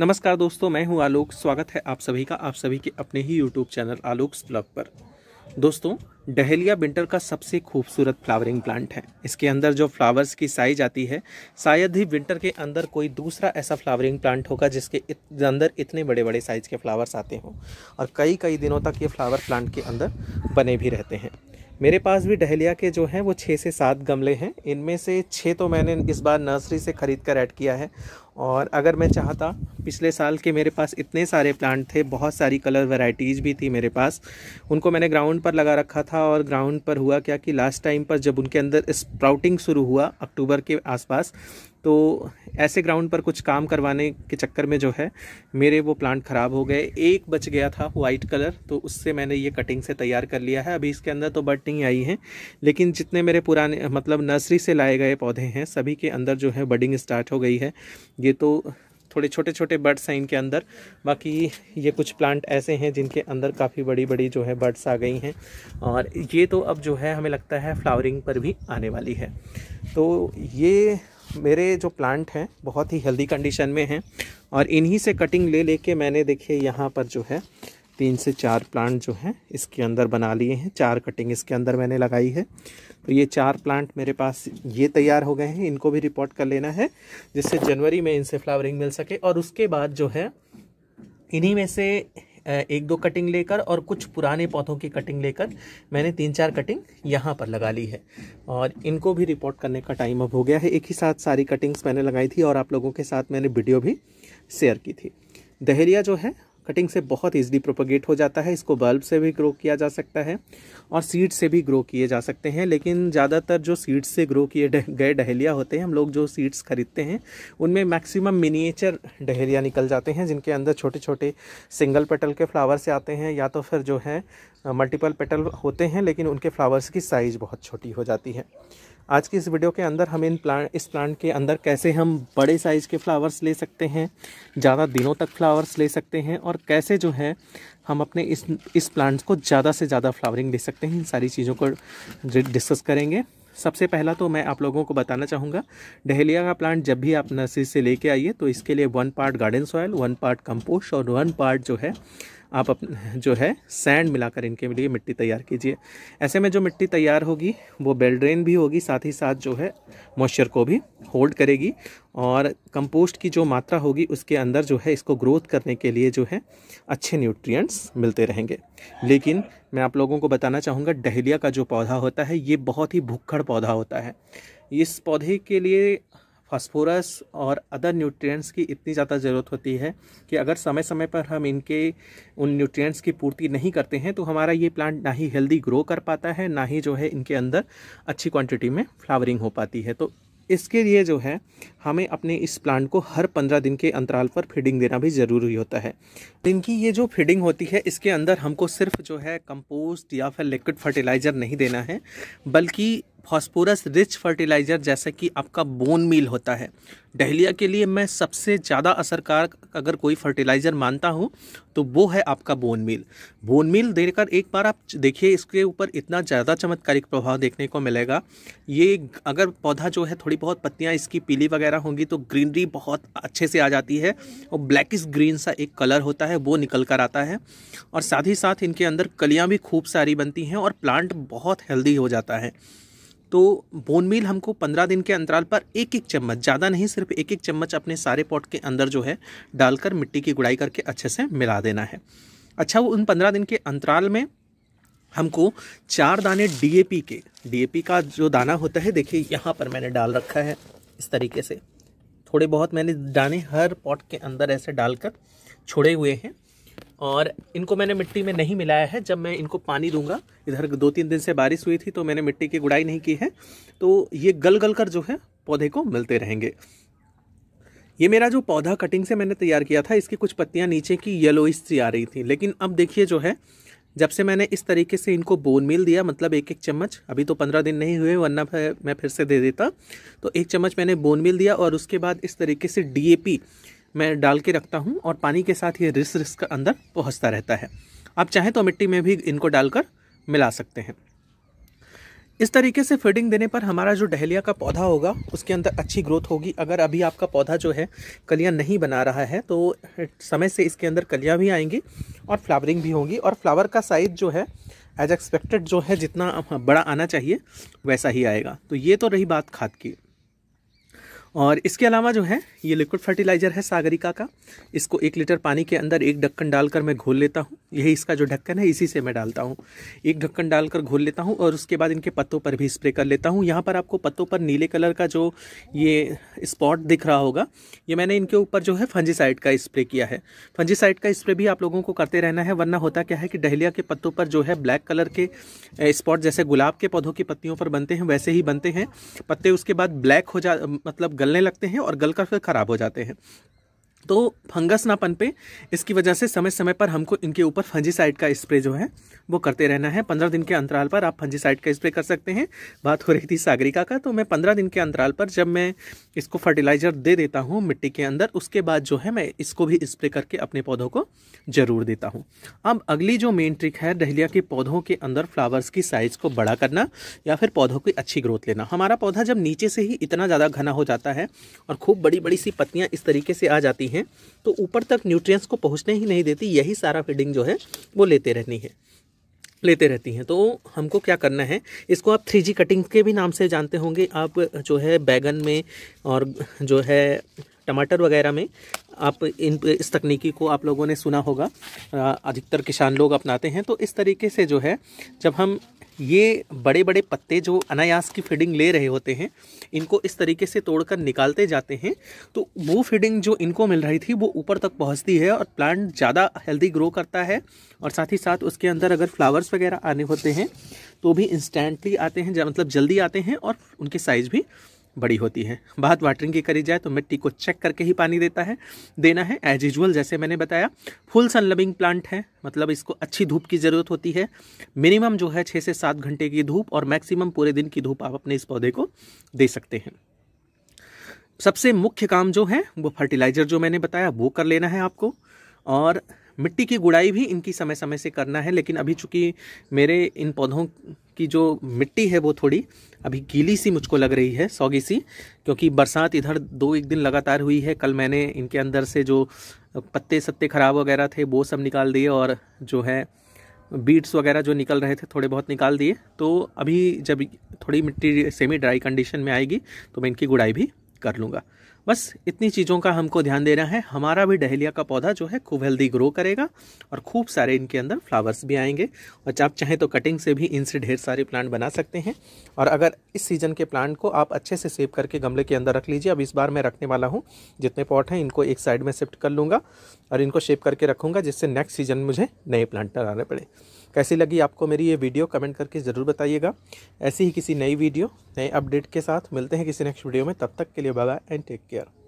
नमस्कार दोस्तों मैं हूं आलोक स्वागत है आप सभी का आप सभी के अपने ही यूट्यूब चैनल आलोक ब्लॉग पर दोस्तों डहेलिया विंटर का सबसे खूबसूरत फ्लावरिंग प्लांट है इसके अंदर जो फ्लावर्स की साइज आती है शायद ही विंटर के अंदर कोई दूसरा ऐसा फ्लावरिंग प्लांट होगा जिसके इत, अंदर इतने बड़े बड़े साइज़ के फ्लावर्स आते हों और कई कई दिनों तक ये फ्लावर प्लांट के अंदर बने भी रहते हैं मेरे पास भी डहलिया के जो हैं वो छः से सात गमले हैं इनमें से छः तो मैंने इस बार नर्सरी से ख़रीद कर ऐड किया है और अगर मैं चाहता पिछले साल के मेरे पास इतने सारे प्लांट थे बहुत सारी कलर वैरायटीज़ भी थी मेरे पास उनको मैंने ग्राउंड पर लगा रखा था और ग्राउंड पर हुआ क्या कि लास्ट टाइम पर जब उनके अंदर स्प्राउटिंग शुरू हुआ अक्टूबर के आसपास तो ऐसे ग्राउंड पर कुछ काम करवाने के चक्कर में जो है मेरे वो प्लांट ख़राब हो गए एक बच गया था वाइट कलर तो उससे मैंने ये कटिंग से तैयार कर लिया है अभी इसके अंदर तो बर्ड नहीं आई हैं लेकिन जितने मेरे पुराने मतलब नर्सरी से लाए गए पौधे हैं सभी के अंदर जो है बडिंग स्टार्ट हो गई है ये तो थोड़े छोटे छोटे बर्ड्स हैं इनके अंदर बाकी ये कुछ प्लांट ऐसे हैं जिनके अंदर काफ़ी बड़ी बड़ी जो है बर्ड्स आ गई हैं और ये तो अब जो है हमें लगता है फ्लावरिंग पर भी आने वाली है तो ये मेरे जो प्लांट हैं बहुत ही हेल्दी कंडीशन में हैं और इन्हीं से कटिंग ले लेके मैंने देखिए यहाँ पर जो है तीन से चार प्लांट जो हैं इसके अंदर बना लिए हैं चार कटिंग इसके अंदर मैंने लगाई है तो ये चार प्लांट मेरे पास ये तैयार हो गए हैं इनको भी रिपोर्ट कर लेना है जिससे जनवरी में इनसे फ्लावरिंग मिल सके और उसके बाद जो है इन्हीं में से एक दो कटिंग लेकर और कुछ पुराने पौधों की कटिंग लेकर मैंने तीन चार कटिंग यहाँ पर लगा ली है और इनको भी रिपोर्ट करने का टाइम अब हो गया है एक ही साथ सारी कटिंग्स मैंने लगाई थी और आप लोगों के साथ मैंने वीडियो भी शेयर की थी दहेलिया जो है कटिंग से बहुत ईजिली प्रोपोगेट हो जाता है इसको बल्ब से भी ग्रो किया जा सकता है और सीड से भी ग्रो किए जा सकते हैं लेकिन ज़्यादातर जो सीड्स से ग्रो किए गए डहेलिया होते हैं हम लोग जो सीड्स खरीदते हैं उनमें मैक्सिमम मिनिएचर डहेलिया निकल जाते हैं जिनके अंदर छोटे छोटे सिंगल पेटल के फ्लावर से आते हैं या तो फिर जो है मल्टीपल पेटल होते हैं लेकिन उनके फ्लावर्स की साइज़ बहुत छोटी हो जाती है आज की इस वीडियो के अंदर हम इन प्लांट इस प्लांट के अंदर कैसे हम बड़े साइज़ के फ्लावर्स ले सकते हैं ज़्यादा दिनों तक फ्लावर्स ले सकते हैं और कैसे जो है हम अपने इस इस प्लांट्स को ज़्यादा से ज़्यादा फ्लावरिंग दे सकते हैं इन सारी चीज़ों को डिस्कस करेंगे सबसे पहला तो मैं आप लोगों को बताना चाहूँगा डहलिया का प्लांट जब भी आप नर्सरी से लेके आइए तो इसके लिए one part garden soil one part compost और वन पार्ट जो है आप अप जो है सैंड मिलाकर इनके लिए मिट्टी तैयार कीजिए ऐसे में जो मिट्टी तैयार होगी वो बेल ड्रेन भी होगी साथ ही साथ जो है मॉइस्चर को भी होल्ड करेगी और कंपोस्ट की जो मात्रा होगी उसके अंदर जो है इसको ग्रोथ करने के लिए जो है अच्छे न्यूट्रिएंट्स मिलते रहेंगे लेकिन मैं आप लोगों को बताना चाहूँगा डहलिया का जो पौधा होता है ये बहुत ही भुक्खड़ पौधा होता है इस पौधे के लिए फॉस्फोरस और अदर न्यूट्रिएंट्स की इतनी ज़्यादा ज़रूरत होती है कि अगर समय समय पर हम इनके उन न्यूट्रिएंट्स की पूर्ति नहीं करते हैं तो हमारा ये प्लांट ना ही हेल्दी ग्रो कर पाता है ना ही जो है इनके अंदर अच्छी क्वांटिटी में फ्लावरिंग हो पाती है तो इसके लिए जो है हमें अपने इस प्लांट को हर पंद्रह दिन के अंतराल पर फीडिंग देना भी ज़रूरी होता है इनकी ये जो फीडिंग होती है इसके अंदर हमको सिर्फ जो है कंपोस्ट या फिर लिक्विड फर्टिलाइज़र नहीं देना है बल्कि फॉस्फोरस रिच फर्टिलाइज़र जैसे कि आपका बोन मील होता है डहलिया के लिए मैं सबसे ज़्यादा असरकार अगर कोई फर्टिलाइज़र मानता हूँ तो वो है आपका बोन मील बोन मील देकर एक बार आप देखिए इसके ऊपर इतना ज़्यादा चमत्कारिक प्रभाव देखने को मिलेगा ये अगर पौधा जो है थोड़ी बहुत पत्तियाँ इसकी पीली वगैरह होंगी तो ग्रीनरी बहुत अच्छे से आ जाती है और ब्लैकिश ग्रीन सा एक कलर होता है वो निकल कर आता है और साथ ही साथ इनके अंदर कलियाँ भी खूब सारी बनती हैं और प्लांट बहुत हेल्दी हो जाता है तो बोन मील हमको पंद्रह दिन के अंतराल पर एक एक चम्मच ज़्यादा नहीं सिर्फ एक एक चम्मच अपने सारे पॉट के अंदर जो है डालकर मिट्टी की गुड़ाई करके अच्छे से मिला देना है अच्छा वो उन पंद्रह दिन के अंतराल में हमको चार दाने डीएपी के डीएपी का जो दाना होता है देखिए यहाँ पर मैंने डाल रखा है इस तरीके से थोड़े बहुत मैंने दाने हर पॉट के अंदर ऐसे डालकर छोड़े हुए हैं और इनको मैंने मिट्टी में नहीं मिलाया है जब मैं इनको पानी दूंगा इधर दो तीन दिन से बारिश हुई थी तो मैंने मिट्टी की गुड़ाई नहीं की है तो ये गल गल कर जो है पौधे को मिलते रहेंगे ये मेरा जो पौधा कटिंग से मैंने तैयार किया था इसकी कुछ पत्तियाँ नीचे की येलो सी आ रही थी लेकिन अब देखिए जो है जब से मैंने इस तरीके से इनको बोन मिल दिया मतलब एक एक चम्मच अभी तो पंद्रह दिन नहीं हुए वरना मैं फिर से दे देता तो एक चम्मच मैंने बोन मिल दिया और उसके बाद इस तरीके से डीएपी मैं डाल के रखता हूँ और पानी के साथ ये रिस रिस का अंदर पहुँचता रहता है आप चाहें तो मिट्टी में भी इनको डालकर मिला सकते हैं इस तरीके से फीडिंग देने पर हमारा जो डहलिया का पौधा होगा उसके अंदर अच्छी ग्रोथ होगी अगर अभी आपका पौधा जो है कलियां नहीं बना रहा है तो समय से इसके अंदर कलियां भी आएंगी और फ्लावरिंग भी होगी और फ्लावर का साइज़ जो है एज एक्सपेक्टेड जो है जितना बड़ा आना चाहिए वैसा ही आएगा तो ये तो रही बात खाद की और इसके अलावा जो है ये लिक्विड फर्टिलाइज़र है सागरिका का इसको एक लीटर पानी के अंदर एक ढक्कन डालकर मैं घोल लेता हूँ यही इसका जो ढक्कन है इसी से मैं डालता हूँ एक ढक्कन डालकर घोल लेता हूँ और उसके बाद इनके पत्तों पर भी स्प्रे कर लेता हूँ यहाँ पर आपको पत्तों पर नीले कलर का जो ये स्पॉट दिख रहा होगा ये मैंने इनके ऊपर जो है फंजीसाइड का स्प्रे किया है फंजीसाइड का स्प्रे भी आप लोगों को करते रहना है वरना होता क्या है कि डहलिया के पत्तों पर जो है ब्लैक कलर के स्पॉट जैसे गुलाब के पौधों की पत्तियों पर बनते हैं वैसे ही बनते हैं पत्ते उसके बाद ब्लैक हो जा मतलब गलने लगते हैं और गलकर फिर ख़राब हो जाते हैं तो फंगस ना पनपे इसकी वजह से समय समय पर हमको इनके ऊपर फंजीसाइड का स्प्रे जो है वो करते रहना है पंद्रह दिन के अंतराल पर आप फंजीसाइड का स्प्रे कर सकते हैं बात हो रही थी सागरिका का तो मैं पंद्रह दिन के अंतराल पर जब मैं इसको फर्टिलाइज़र दे देता हूँ मिट्टी के अंदर उसके बाद जो है मैं इसको भी स्प्रे करके अपने पौधों को ज़रूर देता हूँ अब अगली जो मेन ट्रिक है डहलिया के पौधों के अंदर फ्लावर्स की साइज़ को बड़ा करना या फिर पौधों की अच्छी ग्रोथ लेना हमारा पौधा जब नीचे से ही इतना ज़्यादा घना हो जाता है और खूब बड़ी बड़ी सी पत्तियाँ इस तरीके से आ जाती होती हैं तो ऊपर तक न्यूट्रिएंट्स को पहुँचने ही नहीं देती यही सारा फीडिंग जो है वो लेते रहनी है लेते रहती हैं तो हमको क्या करना है इसको आप थ्री जी कटिंग के भी नाम से जानते होंगे आप जो है बैगन में और जो है टमाटर वगैरह में आप इन इस तकनीकी को आप लोगों ने सुना होगा अधिकतर किसान लोग अपनाते हैं तो इस तरीके से जो है जब हम ये बड़े बड़े पत्ते जो अनायास की फीडिंग ले रहे होते हैं इनको इस तरीके से तोड़कर निकालते जाते हैं तो वो फीडिंग जो इनको मिल रही थी वो ऊपर तक पहुंचती है और प्लांट ज़्यादा हेल्दी ग्रो करता है और साथ ही साथ उसके अंदर अगर फ्लावर्स वगैरह आने होते हैं तो भी इंस्टेंटली आते हैं मतलब जल्दी आते हैं और उनके साइज़ भी बड़ी होती है बात वाटरिंग की करी जाए तो मिट्टी को चेक करके ही पानी देता है देना है एज यूजल जैसे मैंने बताया फुल सन लविंग प्लांट है मतलब इसको अच्छी धूप की ज़रूरत होती है मिनिमम जो है छः से सात घंटे की धूप और मैक्सिमम पूरे दिन की धूप आप अपने इस पौधे को दे सकते हैं सबसे मुख्य काम जो है वो फर्टिलाइज़र जो मैंने बताया वो कर लेना है आपको और मिट्टी की गुड़ाई भी इनकी समय समय से करना है लेकिन अभी चूंकि मेरे इन पौधों की जो मिट्टी है वो थोड़ी अभी गीली सी मुझको लग रही है सौगी सी क्योंकि बरसात इधर दो एक दिन लगातार हुई है कल मैंने इनके अंदर से जो पत्ते सत्ते खराब वगैरह थे वो सब निकाल दिए और जो है बीट्स वगैरह जो निकल रहे थे थोड़े बहुत निकाल दिए तो अभी जब थोड़ी मिट्टी सेमी ड्राई कंडीशन में आएगी तो मैं इनकी गुड़ाई भी कर लूँगा बस इतनी चीज़ों का हमको ध्यान देना है हमारा भी डहेलिया का पौधा जो है खूब हेल्दी ग्रो करेगा और खूब सारे इनके अंदर फ्लावर्स भी आएंगे और आप चाहें तो कटिंग से भी इनसे ढेर सारे प्लांट बना सकते हैं और अगर इस सीज़न के प्लांट को आप अच्छे से सेव करके गमले के अंदर रख लीजिए अब इस बार मैं रखने वाला हूँ जितने पॉट हैं इनको एक साइड में शिफ्ट कर लूँगा और इनको शेप करके रखूँगा जिससे नेक्स्ट सीजन मुझे नए प्लांट लगाने पड़े कैसी लगी आपको मेरी ये वीडियो कमेंट करके ज़रूर बताइएगा ऐसी ही किसी नई वीडियो नए अपडेट के साथ मिलते हैं किसी नेक्स्ट वीडियो में तब तक के लिए बाय एंड टेक केयर